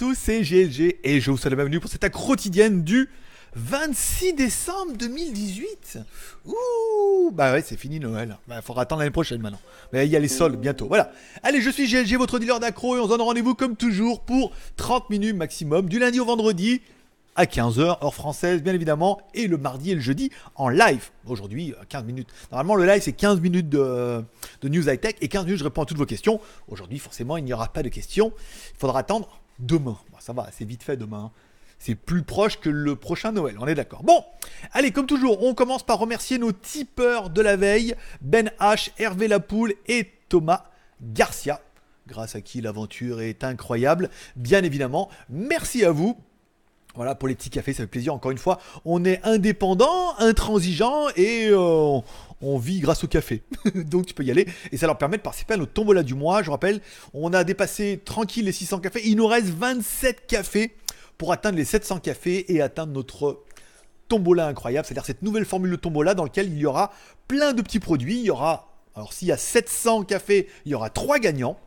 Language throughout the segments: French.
tous, c'est GLG et je vous souhaite la bienvenue pour cette acro quotidienne du 26 décembre 2018. Ouh, bah ouais, c'est fini Noël. Il bah, faudra attendre l'année prochaine maintenant. Mais il y a les soldes bientôt. Voilà. Allez, je suis GLG, votre dealer d'accro, et on se donne rendez-vous comme toujours pour 30 minutes maximum, du lundi au vendredi à 15h, heure française bien évidemment, et le mardi et le jeudi en live. Aujourd'hui, 15 euh, minutes. Normalement, le live, c'est 15 minutes de, de News High Tech et 15 minutes, je réponds à toutes vos questions. Aujourd'hui, forcément, il n'y aura pas de questions. Il faudra attendre demain. ça va, c'est vite fait demain. Hein. C'est plus proche que le prochain Noël, on est d'accord. Bon, allez, comme toujours, on commence par remercier nos tipeurs de la veille, Ben H, Hervé Lapoule et Thomas Garcia, grâce à qui l'aventure est incroyable, bien évidemment. Merci à vous. Voilà, pour les petits cafés, ça fait plaisir. Encore une fois, on est indépendant, intransigeant et euh, on vit grâce au café. Donc tu peux y aller. Et ça leur permet de participer à notre tombola du mois. Je rappelle, on a dépassé tranquille les 600 cafés. Il nous reste 27 cafés pour atteindre les 700 cafés et atteindre notre tombola incroyable, c'est-à-dire cette nouvelle formule de tombola dans laquelle il y aura plein de petits produits. Il y aura, alors s'il y a 700 cafés, il y aura 3 gagnants.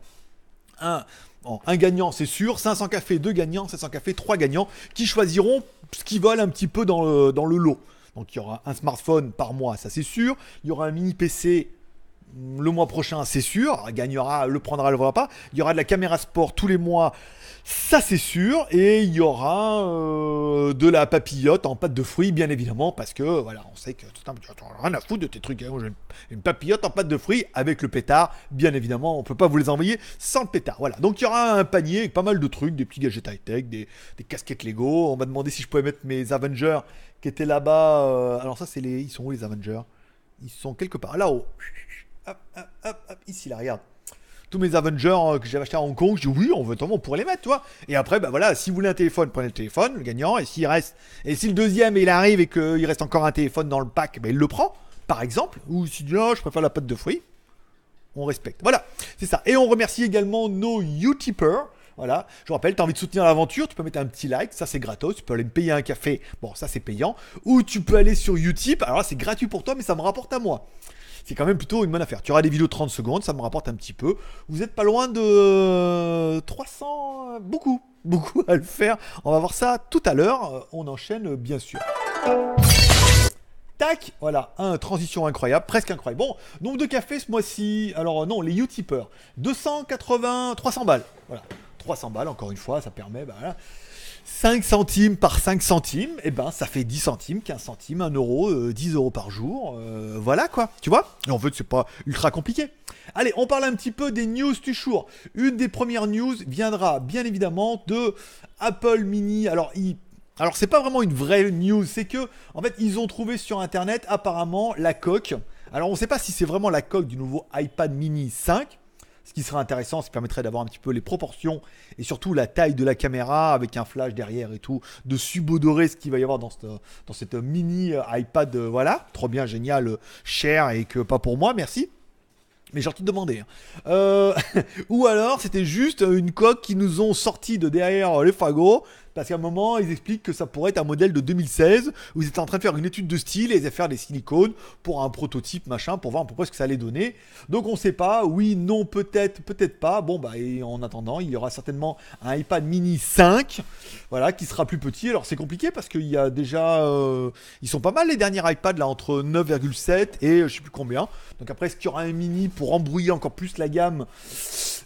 Un, un gagnant, c'est sûr. 500 cafés, 2 gagnants. 700 cafés, 3 gagnants qui choisiront ce qu'ils vole un petit peu dans le lot. Donc il y aura un smartphone par mois, ça c'est sûr. Il y aura un mini PC le mois prochain, c'est sûr. Gagnera, le prendra, le verra pas. Il y aura de la caméra sport tous les mois, ça c'est sûr. Et il y aura euh, de la papillote en pâte de fruits, bien évidemment, parce que voilà, on sait que tout un rien à foutre de tes trucs. Hein. une, papillote en pâte de fruits avec le pétard, bien évidemment. On peut pas vous les envoyer sans le pétard. Voilà. Donc il y aura un panier avec pas mal de trucs, des petits gadgets high tech, des, casquettes Lego. On m'a demandé si je pouvais mettre mes Avengers qui étaient là-bas. Euh, alors ça, c'est les, ils sont où les Avengers Ils sont quelque part là-haut hop, hop, hop, ici là, regarde. Tous mes Avengers euh, que j'avais acheté à Hong Kong, je dis oui, on veut tant on pourrait les mettre, toi. Et après, bah, voilà, si vous voulez un téléphone, prenez le téléphone, le gagnant, et s'il reste, et si le deuxième il arrive et qu'il reste encore un téléphone dans le pack, bah, il le prend, par exemple, ou si je préfère la pâte de fruits, on respecte. Voilà, c'est ça. Et on remercie également nos Utipers. Voilà, je vous rappelle, tu as envie de soutenir l'aventure, tu peux mettre un petit like, ça c'est gratos, tu peux aller me payer un café, bon ça c'est payant, ou tu peux aller sur Utip, alors là c'est gratuit pour toi mais ça me rapporte à moi c'est quand même plutôt une bonne affaire. Tu auras des vidéos de 30 secondes, ça me rapporte un petit peu. Vous êtes pas loin de 300, euh, euh, beaucoup, beaucoup à le faire. On va voir ça tout à l'heure. Euh, on enchaîne bien sûr. Tac, voilà, un transition incroyable, presque incroyable. Bon, nombre de cafés ce mois-ci. Alors non, les Utipers, 280, 300 balles. Voilà, 300 balles, encore une fois, ça permet. Bah, voilà. 5 centimes par 5 centimes, et eh ben ça fait 10 centimes, 15 centimes, 1 euro, 10 euh, euros par jour, euh, voilà quoi, tu vois Et en fait, c'est pas ultra compliqué. Allez, on parle un petit peu des news du jour. Une des premières news viendra bien évidemment de Apple Mini. Alors, alors c'est pas vraiment une vraie news, c'est que en fait ils ont trouvé sur internet apparemment la coque. Alors on ne sait pas si c'est vraiment la coque du nouveau iPad mini 5, ce qui serait intéressant, qui permettrait d'avoir un petit peu les proportions et surtout la taille de la caméra avec un flash derrière et tout, de subodorer ce qu'il va y avoir dans cette, mini euh, iPad. Euh, voilà, trop bien, génial, euh, cher et que pas pour moi, merci. Mais j'ai envie de demander. Hein. ou alors, c'était juste une coque qui nous ont sorti de derrière les fagots parce qu'à un moment, ils expliquent que ça pourrait être un modèle de 2016 où ils étaient en train de faire une étude de style et ils allaient faire des silicones pour un prototype, machin, pour voir à peu près ce que ça allait donner. Donc on ne sait pas, oui, non, peut-être, peut-être pas. Bon, bah, et en attendant, il y aura certainement un iPad mini 5, voilà, qui sera plus petit. Alors c'est compliqué parce qu'il y a déjà. Euh, ils sont pas mal les derniers iPads là, entre 9,7 et je euh, je sais plus combien. Donc après, est-ce qu'il y aura un mini pour embrouiller encore plus la gamme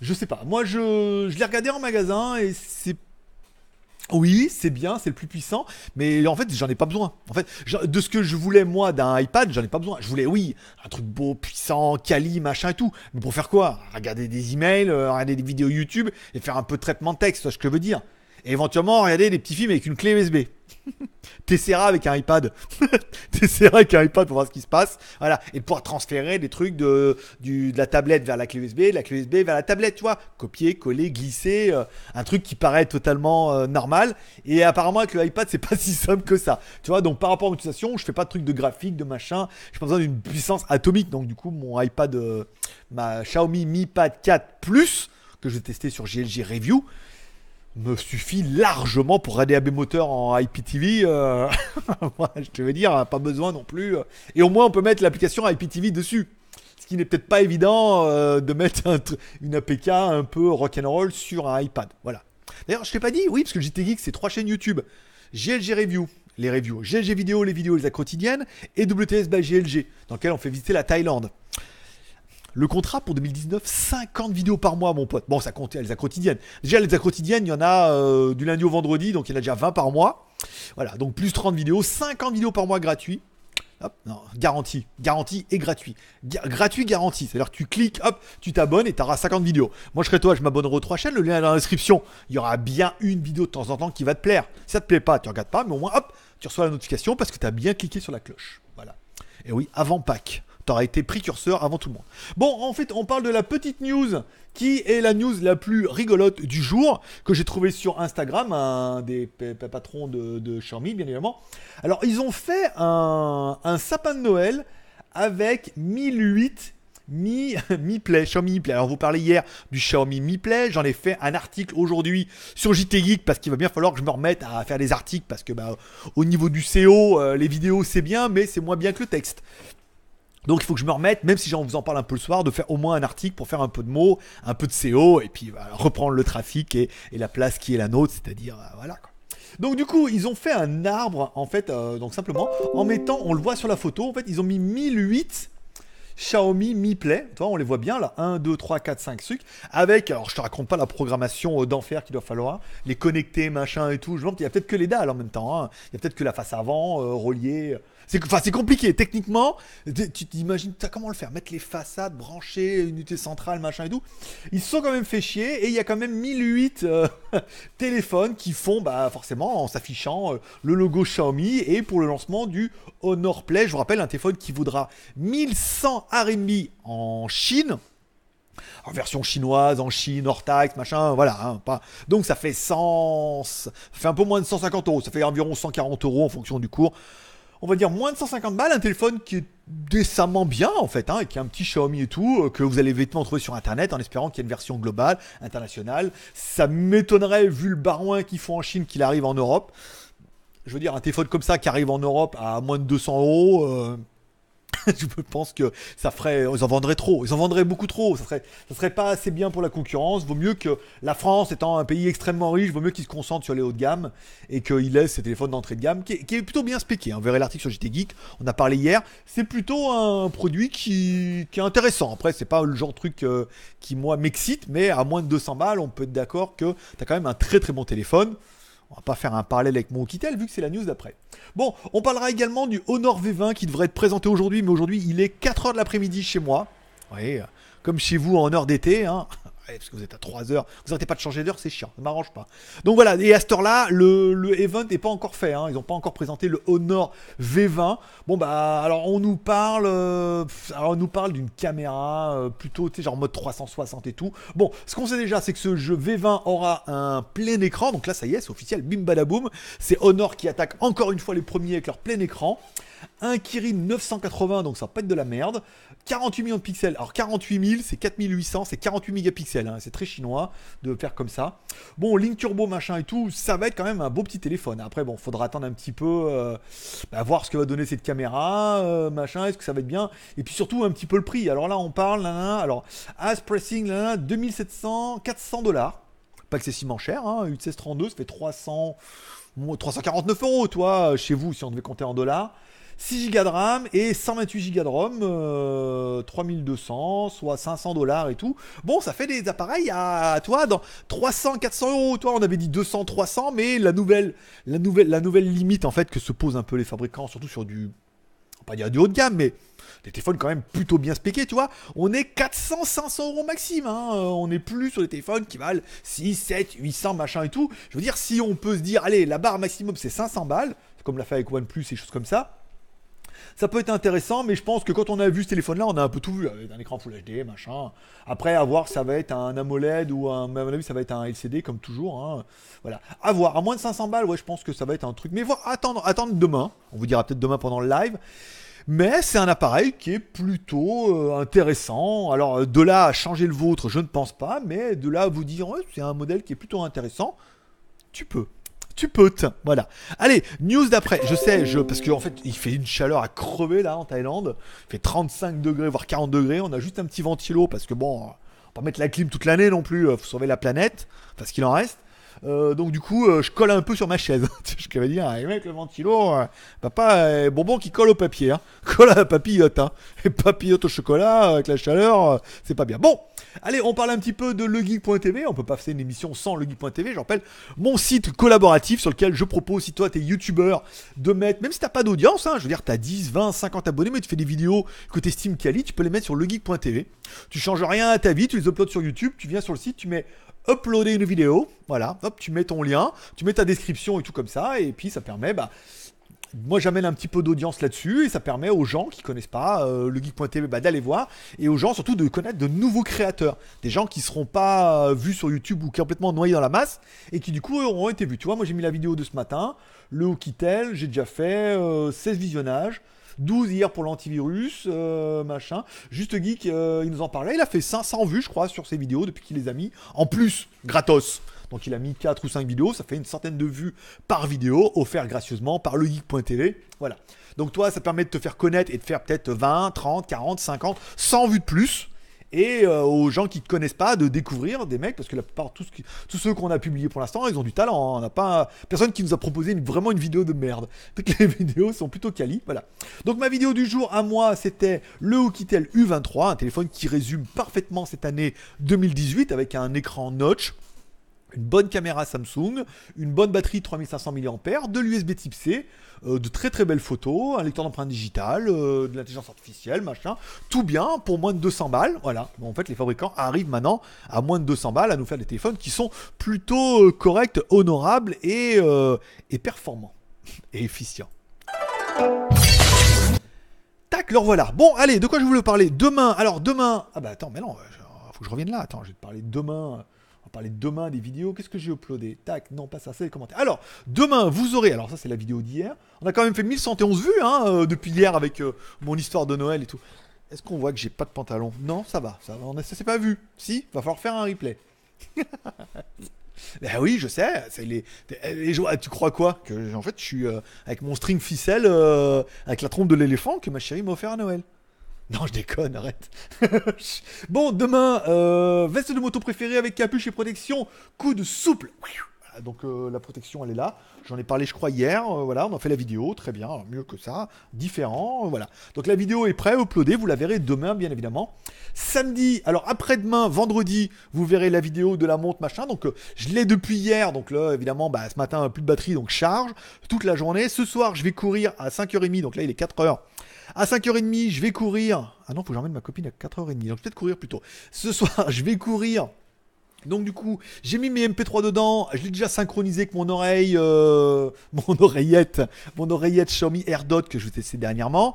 Je sais pas. Moi, je, je l'ai regardé en magasin et c'est oui, c'est bien, c'est le plus puissant, mais en fait, j'en ai pas besoin. En fait, de ce que je voulais moi d'un iPad, j'en ai pas besoin. Je voulais, oui, un truc beau, puissant, quali, machin et tout. Mais pour faire quoi Regarder des emails, euh, regarder des vidéos YouTube et faire un peu de traitement de texte, ce que je veux dire. Et éventuellement, regarder des petits films avec une clé USB. Tessera avec un iPad. Tessera avec un iPad pour voir ce qui se passe. Voilà. Et pouvoir transférer des trucs de, la tablette vers la clé USB, de la clé USB vers la tablette, tu vois. Copier, coller, glisser. Euh, un truc qui paraît totalement euh, normal. Et apparemment, avec l'iPad, c'est pas si simple que ça. Tu vois, donc par rapport à l'utilisation, je fais pas de trucs de graphique, de machin. Je J'ai pas besoin d'une puissance atomique. Donc du coup, mon iPad, euh, ma Xiaomi Mi Pad 4 Plus, que je testé sur GLG Review, me suffit largement pour ADAB moteur en IPTV. Euh, je te veux dire, pas besoin non plus. Euh. Et au moins, on peut mettre l'application IPTV dessus. Ce qui n'est peut-être pas évident euh, de mettre une APK un peu rock'n'roll sur un iPad. Voilà. D'ailleurs, je t'ai pas dit, oui, parce que JT Geek, c'est trois chaînes YouTube. GLG Review, les reviews. GLG Vidéo, les vidéos, les quotidiennes. Et WTS by GLG, dans lequel on fait visiter la Thaïlande. Le contrat pour 2019, 50 vidéos par mois, mon pote. Bon, ça compte les quotidiennes. Déjà, les quotidiennes, il y en a euh, du lundi au vendredi, donc il y en a déjà 20 par mois. Voilà, donc plus 30 vidéos, 50 vidéos par mois gratuits. Hop, non, garantie, garantie et gratuit. gratuit, garantie. C'est-à-dire tu cliques, hop, tu t'abonnes et tu auras 50 vidéos. Moi, je serais toi, je m'abonnerai aux trois chaînes. Le lien est dans description. Il y aura bien une vidéo de temps en temps qui va te plaire. Si ça te plaît pas, tu regardes pas, mais au moins, hop, tu reçois la notification parce que tu as bien cliqué sur la cloche. Voilà. Et oui, avant Pâques t'aurais été précurseur avant tout le monde. Bon, en fait, on parle de la petite news qui est la news la plus rigolote du jour que j'ai trouvé sur Instagram, un des patrons de, Xiaomi, bien évidemment. Alors, ils ont fait un, sapin de Noël avec 1008 Mi, Mi Play, Xiaomi Mi Play. Alors, vous parlez hier du Xiaomi Mi Play. J'en ai fait un article aujourd'hui sur JT Geek parce qu'il va bien falloir que je me remette à faire des articles parce que, bah, au niveau du CO, e euh, les vidéos c'est bien, mais c'est moins bien que le texte. Donc il faut que je me remette, même si j'en vous en parle un peu le soir, de faire au moins un article pour faire un peu de mots, un peu de CO, et puis reprendre le trafic et, la place qui est la nôtre, c'est-à-dire euh, voilà quoi. Donc du coup, ils ont fait un arbre, en fait, euh, donc simplement, en mettant, on le voit sur la photo, en fait, ils ont mis 1008 Xiaomi Mi Play, vois, on les voit bien là, 1, 2, 3, 4, 5 trucs, avec, alors je te raconte pas la programmation euh, d'enfer qu'il doit falloir, les connecter, machin et tout, je pense qu'il il y a peut-être que les dalles en même temps, hein. il y a peut-être que la face avant, reliée, c'est c'est compliqué. Techniquement, tu t'imagines comment le faire Mettre les façades, brancher une unité centrale, machin et tout. Ils sont quand même fait chier et il y a quand même 1008 euh, téléphones qui font, bah, forcément, en s'affichant euh, le logo Xiaomi et pour le lancement du Honor Play. Je vous rappelle, un téléphone qui vaudra 1100 RMB en Chine. En version chinoise, en Chine, hors taxe, machin, voilà. Hein, Donc ça fait sens. ça fait un peu moins de 150 euros, ça fait environ 140 euros en fonction du cours on va dire moins de 150 balles, un téléphone qui est décemment bien en fait, hein, qui un petit Xiaomi et tout, euh, que vous allez vêtement trouver sur internet en espérant qu'il y ait une version globale, internationale. Ça m'étonnerait vu le barouin qu'ils font en Chine qu'il arrive en Europe. Je veux dire, un téléphone comme ça qui arrive en Europe à moins de 200 euros. Euh, je pense que ça ferait, ils en vendraient trop, ils en vendraient beaucoup trop, ça serait, ça serait pas assez bien pour la concurrence. Vaut mieux que la France étant un pays extrêmement riche, vaut mieux qu'ils se concentrent sur les hauts de gamme et qu'ils laissent ces téléphones d'entrée de gamme, qui est, plutôt bien expliqué. Hein. on verrait l'article sur JT Geek, on a parlé hier. C'est plutôt un produit qui, est intéressant. Après, c'est pas le genre de truc euh, qui moi m'excite, mais à moins de 200 balles, on peut être d'accord que t'as quand même un très très bon téléphone. On va pas faire un parallèle avec mon Kitel vu que c'est la news d'après. Bon, on parlera également du Honor V20 qui devrait être présenté aujourd'hui, mais aujourd'hui il est 4h de l'après-midi chez moi. voyez, comme chez vous en heure d'été, hein parce que vous êtes à 3 heures, vous n'arrêtez pas de changer d'heure, c'est chiant, ça m'arrange pas. Donc voilà, et à cette heure-là, le, event n'est pas encore fait, hein. ils n'ont pas encore présenté le Honor V20. Bon bah, alors on nous parle, euh, on nous parle d'une caméra euh, plutôt, tu sais, genre mode 360 et tout. Bon, ce qu'on sait déjà, c'est que ce jeu V20 aura un plein écran, donc là ça y est, c'est officiel, bim badaboum. C'est Honor qui attaque encore une fois les premiers avec leur plein écran. Un Kirin 980, donc ça va pas être de la merde. 48 millions de pixels, alors 48 000, c'est 4800, c'est 48 mégapixels. Hein. c'est très chinois de faire comme ça. Bon, Link turbo, machin et tout, ça va être quand même un beau petit téléphone. Après, bon, faudra attendre un petit peu, euh, bah, voir ce que va donner cette caméra, euh, machin, est-ce que ça va être bien, et puis surtout un petit peu le prix. Alors là, on parle, alors, As Pressing, là, 2700, 400 dollars, pas excessivement cher, hein, une 1632, ça fait 300. 349 euros, toi, chez vous, si on devait compter en dollars. 6 Go de RAM et 128 Go de ROM, 3200, euh, soit 500 dollars et tout. Bon, ça fait des appareils à, toi dans 300, 400 euros. Toi, on avait dit 200, 300, mais la nouvelle, la nouvelle, la nouvelle limite en fait que se posent un peu les fabricants, surtout sur du pas dire du haut de gamme, mais des téléphones quand même plutôt bien spéqués, tu vois. On est 400, 500 euros maximum, hein. euh, on n'est plus sur des téléphones qui valent 6, 7, 800, machin et tout. Je veux dire, si on peut se dire, allez, la barre maximum c'est 500 balles, comme l'a fait avec OnePlus et choses comme ça, ça peut être intéressant, mais je pense que quand on a vu ce téléphone-là, on a un peu tout vu avec un écran Full HD, machin. Après, à voir, ça va être un AMOLED ou un, à mon avis, ça va être un LCD comme toujours. Hein. Voilà, à voir. À moins de 500 balles, ouais, je pense que ça va être un truc. Mais voir, attendre, attendre demain. On vous dira peut-être demain pendant le live. Mais c'est un appareil qui est plutôt euh, intéressant. Alors, euh, de là à changer le vôtre, je ne pense pas, mais de là à vous dire, c'est un modèle qui est plutôt intéressant, tu peux tu peux. Voilà. Allez, news d'après. Je sais, je, parce qu'en fait, il fait une chaleur à crever là en Thaïlande. Il fait 35 degrés, voire 40 degrés. On a juste un petit ventilo parce que bon, on va mettre la clim toute l'année non plus. Euh, faut sauver la planète, parce qu'il en reste. Euh, donc du coup, euh, je colle un peu sur ma chaise. je vais dire, avec hein. le ventilo, pas euh, papa, bonbon qui colle au papier. Hein. Colle à papillote. Hein. Et papillote au chocolat, avec la chaleur, c'est pas bien. Bon, allez, on parle un petit peu de legeek.tv. On peut pas faire une émission sans legeek.tv. Je rappelle, mon site collaboratif sur lequel je propose, si toi t'es youtubeur, de mettre, même si t'as pas d'audience, je veux dire, t'as 10, 20, 50 abonnés, mais tu fais des vidéos que t'estimes quali, tu peux les mettre sur legeek.tv. Tu changes rien à ta vie, tu les uploads sur YouTube, tu viens sur le site, tu mets uploader une vidéo, voilà, hop, tu mets ton lien, tu mets ta description et tout comme ça, et puis ça permet, bah, moi j'amène un petit peu d'audience là-dessus et ça permet aux gens qui connaissent pas euh, le geek.tv bah, d'aller voir et aux gens surtout de connaître de nouveaux créateurs, des gens qui seront pas euh, vus sur YouTube ou complètement noyés dans la masse et qui du coup auront été vus. Tu vois, moi j'ai mis la vidéo de ce matin, le hookitel, j'ai déjà fait 16 euh, visionnages, 12 hier pour l'antivirus, euh, machin. Juste Geek, euh, il nous en parlait. Il a fait 500 vues, je crois, sur ses vidéos depuis qu'il les a mis. En plus, gratos. Donc il a mis 4 ou 5 vidéos, ça fait une centaine de vues par vidéo, offertes gracieusement par le geek.tv. Voilà. Donc toi, ça permet de te faire connaître et de faire peut-être 20, 30, 40, 50, 100 vues de plus et euh, aux gens qui ne connaissent pas de découvrir des mecs, parce que la plupart, tous, ceux qu'on a publiés pour l'instant, ils ont du talent. Hein. On n'a pas personne qui nous a proposé vraiment une vidéo de merde. Toutes les vidéos sont plutôt quali. Voilà. Donc ma vidéo du jour à moi, c'était le Oukitel U23, un téléphone qui résume parfaitement cette année 2018 avec un écran notch une bonne caméra Samsung, une bonne batterie 3500 mAh, de l'USB type C, euh, de très très belles photos, un lecteur d'empreintes digitales, euh, de l'intelligence artificielle, machin, tout bien pour moins de 200 balles. Voilà, en fait les fabricants arrivent maintenant à moins de 200 balles à nous faire des téléphones qui sont plutôt euh, corrects, honorables et, et performants et efficients. Tac, leur voilà. Bon, allez, de quoi je voulais parler Demain, alors demain, ah bah attends, mais non, faut que je revienne là, attends, je vais te parler demain va parler demain des vidéos. Qu'est-ce que j'ai uploadé Tac, non, pas ça, c'est les commentaires. Alors, demain, vous aurez. Alors, ça, c'est la vidéo d'hier. On a quand même fait 1111 vues hein, euh, depuis hier avec euh, mon histoire de Noël et tout. Est-ce qu'on voit que j'ai pas de pantalon Non, ça va. Ça, on ça s'est pas vu. Si, va falloir faire un replay. Ben oui, je sais. C'est les, tu crois quoi Que en fait, je suis euh, avec mon string ficelle, avec la trompe de l'éléphant que ma chérie m'a offert à Noël. Non, je déconne, arrête. bon, demain, euh, veste de moto préférée avec capuche et protection, coude souple. Donc euh, la protection, elle est là. J'en ai parlé, je crois, hier. Euh, voilà, on a fait la vidéo, très bien, mieux que ça, différent. voilà. Donc la vidéo est prête, uploadée, vous la verrez demain, bien évidemment. Samedi, alors après-demain, vendredi, vous verrez la vidéo de la montre, machin. Donc je l'ai depuis hier, donc là, évidemment, bah, ce matin, plus de batterie, donc charge toute la journée. Ce soir, je vais courir à 5h30, donc là, il est 4h. À 5h30, je vais courir. Ah non, faut que j'emmène ma copine à 4h30. Donc peut-être courir plutôt. Ce soir, je vais courir. Donc du coup, j'ai mis mes MP3 dedans, je l'ai déjà synchronisé avec mon oreille, euh, mon oreillette, mon oreillette Xiaomi AirDot que je vous ai testé dernièrement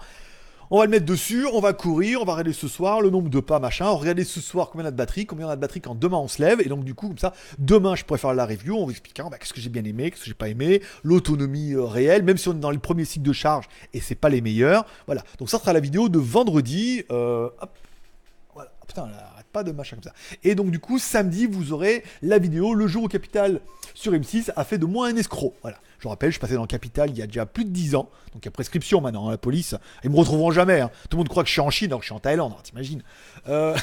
on va le mettre dessus, on va courir, on va regarder ce soir le nombre de pas, machin, on va regarder ce soir combien on a de batterie, combien on a de batterie quand demain on se lève, et donc du coup, comme ça, demain je pourrais faire la review en vous expliquant hein, bah, qu'est-ce que j'ai bien aimé, qu'est-ce que j'ai pas aimé, l'autonomie euh, réelle, même si on est dans le premier cycle de charge et c'est pas les meilleurs. Voilà, donc ça sera la vidéo de vendredi. Euh, hop. Voilà, ah, putain, là pas de machin comme ça. Et donc, du coup, samedi, vous aurez la vidéo Le jour au Capital sur M6 a fait de moi un escroc. Voilà. Je vous rappelle, je passais dans Capital il y a déjà plus de dix ans. Donc, il y a prescription maintenant, hein, la police. Ils me retrouveront jamais. Hein. Tout le monde croit que je suis en Chine, alors que je suis en Thaïlande, hein, t'imagines. Euh,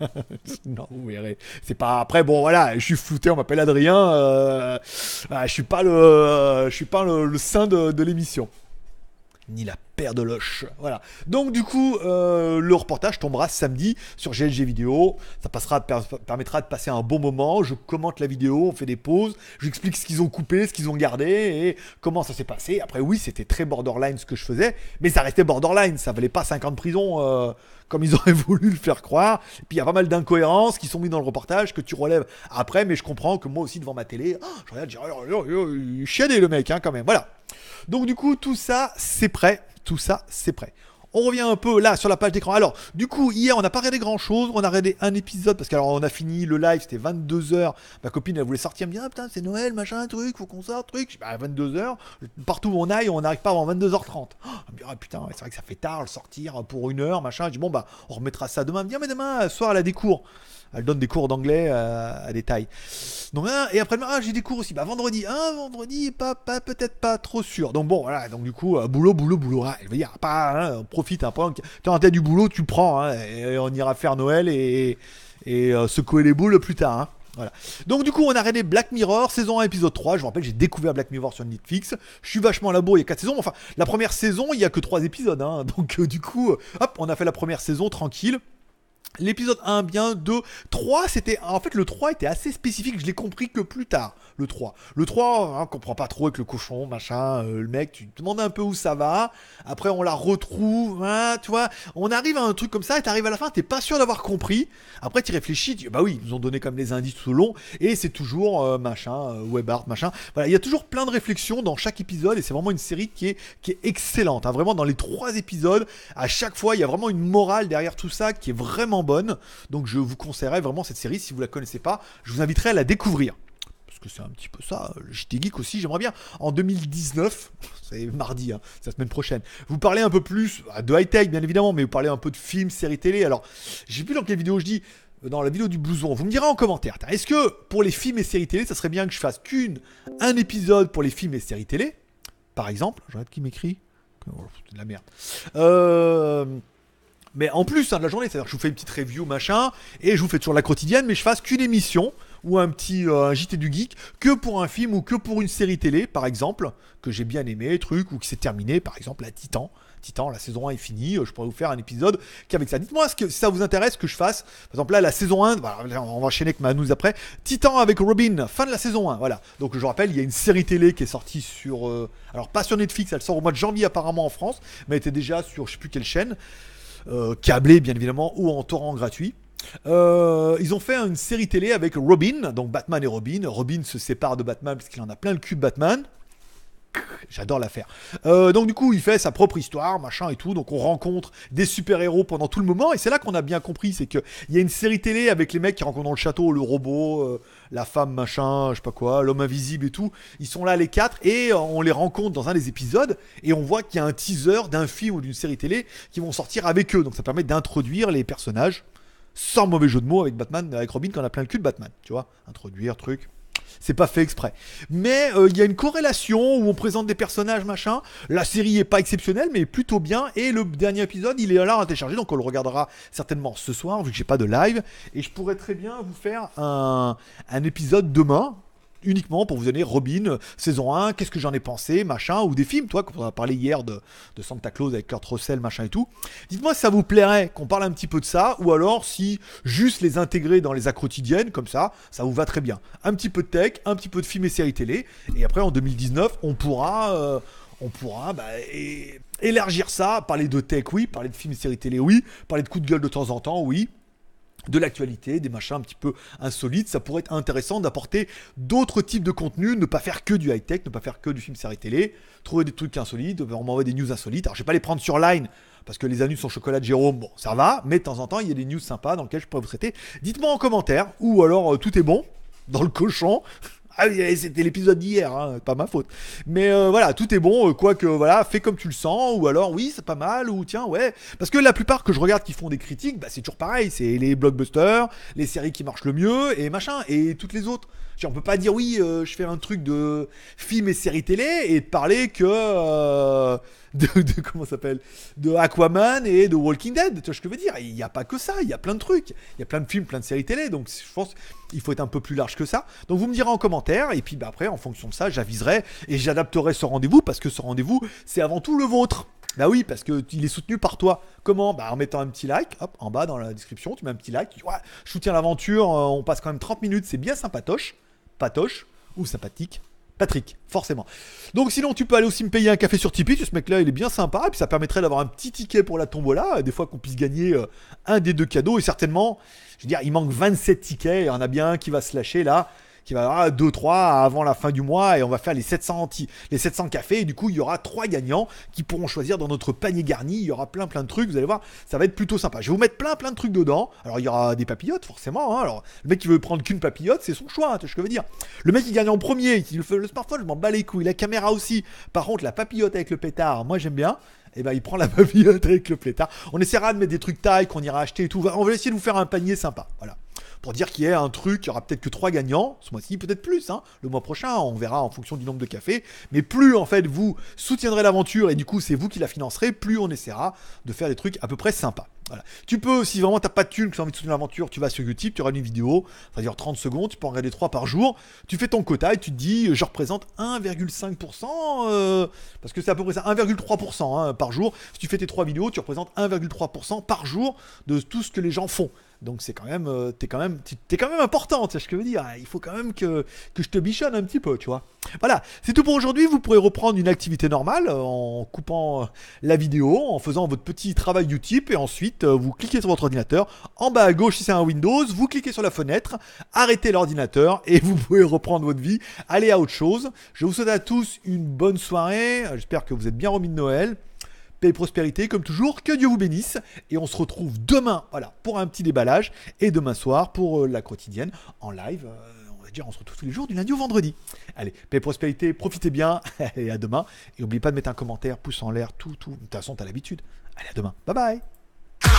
non, vous verrez. C'est pas. Après, bon, voilà, je suis flouté, on m'appelle Adrien. Euh, ah, je suis pas le. Euh, je suis pas le, saint de, de l'émission. Ni la de Loche. Voilà. Donc du coup, euh, le reportage tombera samedi sur GLG Vidéo. Ça passera, permettra de passer un bon moment. Je commente la vidéo, on fait des pauses, j'explique ce qu'ils ont coupé, ce qu'ils ont gardé et comment ça s'est passé. Après, oui, c'était très borderline ce que je faisais, mais ça restait borderline. Ça valait pas 5 ans de prison euh, comme ils auraient voulu le faire croire. puis il y a pas mal d'incohérences qui sont mises dans le reportage que tu relèves après, mais je comprends que moi aussi devant ma télé, oh, je regarde, je dis, oh, oh, le mec hein, quand même. Voilà. Donc du coup, tout ça, c'est prêt. Tout ça, c'est prêt. On revient un peu là sur la page d'écran. Alors, du coup, hier, on n'a pas regardé grand chose. On a regardé un épisode parce qu'on on a fini le live, c'était 22h. Ma copine, elle voulait sortir. Elle me dit, ah putain, c'est Noël, machin, truc, faut qu'on sorte, truc. Je dis, bah, 22h, partout où on aille, on n'arrive pas avant 22h30. elle me dit, ah putain, c'est vrai que ça fait tard, sortir pour une heure, machin. Je dis, bon, bah, on remettra ça demain. Elle ah, mais demain, soir, elle a des cours elle donne des cours d'anglais euh, à, détail. des tailles. Donc, ah, et après, ah, j'ai des cours aussi. Bah, vendredi, hein, vendredi, pas, peut-être pas trop sûr. Donc, bon, voilà. Donc, du coup, euh, boulot, boulot, boulot. elle veut dire, pas, hein, on profite, un peu. que du boulot, tu prends, hein, et, on ira faire Noël et, et euh, secouer les boules plus tard, hein. Voilà. Donc du coup, on a regardé Black Mirror, saison 1, épisode 3. Je vous rappelle, j'ai découvert Black Mirror sur Netflix. Je suis vachement à la bourre, il y a 4 saisons. Enfin, la première saison, il y a que 3 épisodes. Donc du coup, hop, on a fait la première saison tranquille. L'épisode 1 bien, 2, 3, c'était. En fait, le 3 était assez spécifique, je l'ai compris que plus tard, le 3. Le 3, on hein, comprend pas trop avec le cochon, machin, euh, le mec, tu te demandes un peu où ça va. Après, on la retrouve, hein, tu vois. On arrive à un truc comme ça, et t'arrives à la fin, t'es pas sûr d'avoir compris. Après, tu réfléchis, bah oui, ils nous ont donné comme les indices tout au long, et c'est toujours euh, machin, webart euh, web art, machin. Voilà, il y a toujours plein de réflexions dans chaque épisode, et c'est vraiment une série qui est, qui est excellente. Hein. Vraiment, dans les 3 épisodes, à chaque fois, il y a vraiment une morale derrière tout ça qui est vraiment bonne. Donc je vous conseillerais vraiment cette série si vous la connaissez pas. Je vous inviterai à la découvrir Parce que c'est un petit peu ça. J'étais Geek aussi, j'aimerais bien. En 2019, c'est mardi, hein, c'est la semaine prochaine, vous parlez un peu plus bah, de high-tech, bien évidemment, mais vous parlez un peu de films, séries télé. Alors, j'ai vu dans quelle vidéo je dis, dans la vidéo du blouson, vous me direz en commentaire, est-ce que pour les films et séries télé, ça serait bien que je fasse qu'une, un épisode pour les films et séries télé, par exemple J'arrête qui m'écrit. Oh, de la merde. Euh mais en plus hein, de la journée, c'est-à-dire que je vous fais une petite review, machin, et je vous fais toujours la quotidienne, mais je fasse qu'une émission ou un petit euh, JT du geek que pour un film ou que pour une série télé, par exemple, que j'ai bien aimé, truc, ou qui s'est terminé, par exemple, la Titan. Titan, la saison 1 est finie, euh, je pourrais vous faire un épisode qu'avec ça. Dites-moi ce que si ça vous intéresse que je fasse. Par exemple, là, la saison 1, on va enchaîner avec ma après. Titan avec Robin, fin de la saison 1. Voilà. Donc, je vous rappelle, il y a une série télé qui est sortie sur. Euh, alors, pas sur Netflix, elle sort au mois de janvier apparemment en France, mais elle était déjà sur je sais plus quelle chaîne. Euh, câblé bien évidemment ou en torrent gratuit. Euh, ils ont fait une série télé avec Robin, donc Batman et Robin. Robin se sépare de Batman parce qu'il en a plein le cul Batman. J'adore l'affaire euh, donc du coup, il fait sa propre histoire, machin et tout. Donc on rencontre des super-héros pendant tout le moment. Et c'est là qu'on a bien compris, c'est qu'il y a une série télé avec les mecs qui rencontrent dans le château le robot, euh, la femme, machin, je sais pas quoi, l'homme invisible et tout. Ils sont là les quatre et euh, on les rencontre dans un des épisodes. Et on voit qu'il y a un teaser d'un film ou d'une série télé qui vont sortir avec eux. Donc ça permet d'introduire les personnages sans mauvais jeu de mots avec Batman, avec Robin quand on a plein le cul de Batman. Tu vois, introduire, truc. C'est pas fait exprès. Mais euh, il y a une corrélation où on présente des personnages, machin. La série est pas exceptionnelle, mais plutôt bien. Et le dernier épisode, il est là à télécharger, donc on le regardera certainement ce soir, vu que j'ai pas de live. Et je pourrais très bien vous faire un, un épisode demain, uniquement pour vous donner Robin, saison 1, qu'est-ce que j'en ai pensé, machin, ou des films, toi, qu'on a parlé hier de, de, Santa Claus avec Kurt Russell, machin et tout. Dites-moi si ça vous plairait qu'on parle un petit peu de ça, ou alors si juste les intégrer dans les quotidiennes, comme ça, ça vous va très bien. Un petit peu de tech, un petit peu de films et séries télé, et après en 2019, on pourra. Euh, on pourra bah, élargir ça, parler de tech, oui, parler de films et séries télé, oui, parler de coups de gueule de temps en temps, oui, de l'actualité, des machins un petit peu insolites, ça pourrait être intéressant d'apporter d'autres types de contenus, ne pas faire que du high-tech, ne pas faire que du film série télé, trouver des trucs insolites, on m'envoie des news insolites, alors je vais pas les prendre sur line, parce que les anus sont chocolat de Jérôme, bon, ça va, mais de temps en temps, il y a des news sympas dans lesquelles je pourrais vous traiter. Dites-moi en commentaire, ou alors euh, tout est bon, dans le cochon, ah, c'était l'épisode d'hier, hein, pas ma faute. Mais euh, voilà, tout est bon, euh, quoique, voilà, fais comme tu le sens, ou alors oui, c'est pas mal, ou tiens, ouais. Parce que la plupart que je regarde qui font des critiques, bah, c'est toujours pareil, c'est les blockbusters, les séries qui marchent le mieux, et machin, et toutes les autres on peut pas dire oui, euh, je fais un truc de film et séries télé et parler que euh, de, de, comment s'appelle de Aquaman et de Walking Dead. Tu vois ce que je veux dire Il n'y a pas que ça, il y a plein de trucs, il y a plein de films, plein de séries télé. Donc je pense il faut être un peu plus large que ça. Donc vous me direz en commentaire et puis bah, après en fonction de ça, j'aviserai et j'adapterai ce rendez-vous parce que ce rendez-vous c'est avant tout le vôtre. Bah oui, parce que il est soutenu par toi. Comment Bah en mettant un petit like, hop, en bas dans la description, tu mets un petit like, tu dis, je soutiens l'aventure, euh, on passe quand même 30 minutes, c'est bien sympatoche. Patoche ou sympathique. Patrick, forcément. Donc sinon, tu peux aller aussi me payer un café sur Tipeee. Ce mec-là, il est bien sympa. Et puis ça permettrait d'avoir un petit ticket pour la tombola. Euh, des fois qu'on puisse gagner euh, un des deux cadeaux. Et certainement, je veux dire, il manque 27 tickets. Il y en a bien un qui va se lâcher là qui va avoir ah, 2-3 avant la fin du mois et on va faire les 700 les 700 cafés et du coup il y aura trois gagnants qui pourront choisir dans notre panier garni, il y aura plein plein de trucs, vous allez voir, ça va être plutôt sympa. Je vais vous mettre plein plein de trucs dedans. Alors il y aura des papillotes forcément, hein. alors le mec qui veut prendre qu'une papillote, c'est son choix, hein, tu ce que je veux dire. Le mec qui gagne en premier, qui fait le smartphone, je m'en bats les couilles, la caméra aussi. Par contre la papillote avec le pétard, moi j'aime bien et eh ben il prend la papillote avec le pétard On essaiera de mettre des trucs taille qu'on ira acheter et tout. On va essayer de vous faire un panier sympa. Voilà pour dire qu'il y a un truc, il y aura peut-être que trois gagnants, ce mois-ci peut-être plus, hein. le mois prochain on verra en fonction du nombre de cafés, mais plus en fait vous soutiendrez l'aventure et du coup c'est vous qui la financerez, plus on essaiera de faire des trucs à peu près sympas. Voilà. Tu peux, si vraiment n'as pas de thunes, que tu as envie de soutenir l'aventure, tu vas sur YouTube, tu auras une vidéo, c'est-à-dire 30 secondes, tu peux en regarder 3 par jour, tu fais ton quota et tu te dis, euh, je représente 1,5%, euh, parce que c'est à peu près ça, 1,3% hein, par jour. Si tu fais tes 3 vidéos, tu représentes 1,3% par jour de tout ce que les gens font. Donc c'est quand même, euh, t'es quand même, t'es quand même important, tu sais ce que je veux dire. Il faut quand même que, que je te bichonne un petit peu, tu vois. Voilà, c'est tout pour aujourd'hui. Vous pourrez reprendre une activité normale euh, en coupant euh, la vidéo, en faisant votre petit travail uTip, et ensuite vous cliquez sur votre ordinateur. En bas à gauche, si c'est un Windows, vous cliquez sur la fenêtre, arrêtez l'ordinateur et vous pouvez reprendre votre vie, aller à autre chose. Je vous souhaite à tous une bonne soirée. J'espère que vous êtes bien remis de Noël paix et prospérité, comme toujours. Que Dieu vous bénisse. Et on se retrouve demain, voilà, pour un petit déballage. Et demain soir pour euh, la quotidienne en live. Euh, on va dire, on se retrouve tous les jours du lundi au vendredi. Allez, paix et prospérité, profitez bien. et à demain. Et n'oubliez pas de mettre un commentaire, pouce en l'air, tout, tout. De toute façon, t'as l'habitude. Allez, à demain. Bye bye.